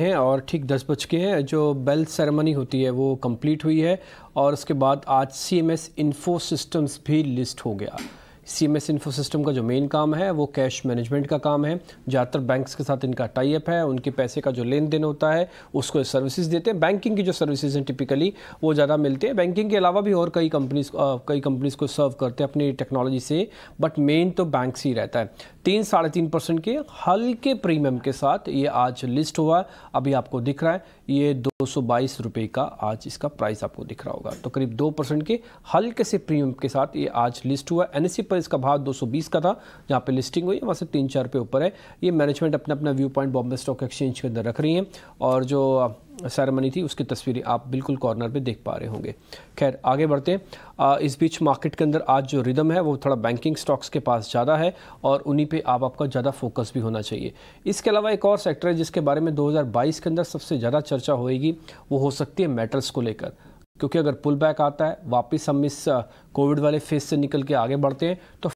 हैं और ठीक दस बज के हैं जो बेल सेरेमनी होती है वो कंप्लीट हुई है और उसके बाद आज C M S info systems भी लिस्ट हो गया C M S info system का जो मेन काम है वो कैश मैनेजमेंट का काम है ज़्यादातर बैंक्स के साथ इनका टाइप है उनके पैसे का जो लेन देन होता है उसको सर्विसेज देते हैं बैंकिंग की जो सर्विसेज हैं टिपिकली वो ज़्यादा मिलते हैं बैंकिंग के अलावा भी और कई कंपनीज कई कंपनीज को सर्व करते हैं अपनी टेक्नोलॉजी से बट मेन तो बैंक्स ही रहता है तीन साढ़े तीन परसेंट के हल्के प्रीमियम के साथ ये आज लिस्ट हुआ अभी आपको दिख रहा है ये दो सौ बाईस रुपये का आज इसका प्राइस आपको दिख रहा होगा तो करीब दो परसेंट के हल्के से प्रीमियम के साथ ये आज लिस्ट हुआ एन पर इसका भाव 220 का था जहाँ पे लिस्टिंग हुई वहाँ से तीन चार रुपये ऊपर है ये मैनेजमेंट अपना अपना view point Bombay stock exchange के अंदर रख रही है और जो सेरेमनी थी उसकी तस्वीरें आप बिल्कुल कॉर्नर पे देख पा रहे होंगे खैर आगे बढ़ते हैं इस बीच मार्केट के अंदर आज जो रिदम है वो थोड़ा बैंकिंग स्टॉक्स के पास ज़्यादा है और उन्हीं पे आप आपका ज़्यादा फोकस भी होना चाहिए इसके अलावा एक और सेक्टर है जिसके बारे में 2022 के अंदर सबसे ज़्यादा चर्चा होएगी वो हो सकती है मेटल्स को लेकर क्योंकि अगर पुल बैक आता है वापस हम इस कोविड वाले फेज से निकल के आगे बढ़ते हैं तो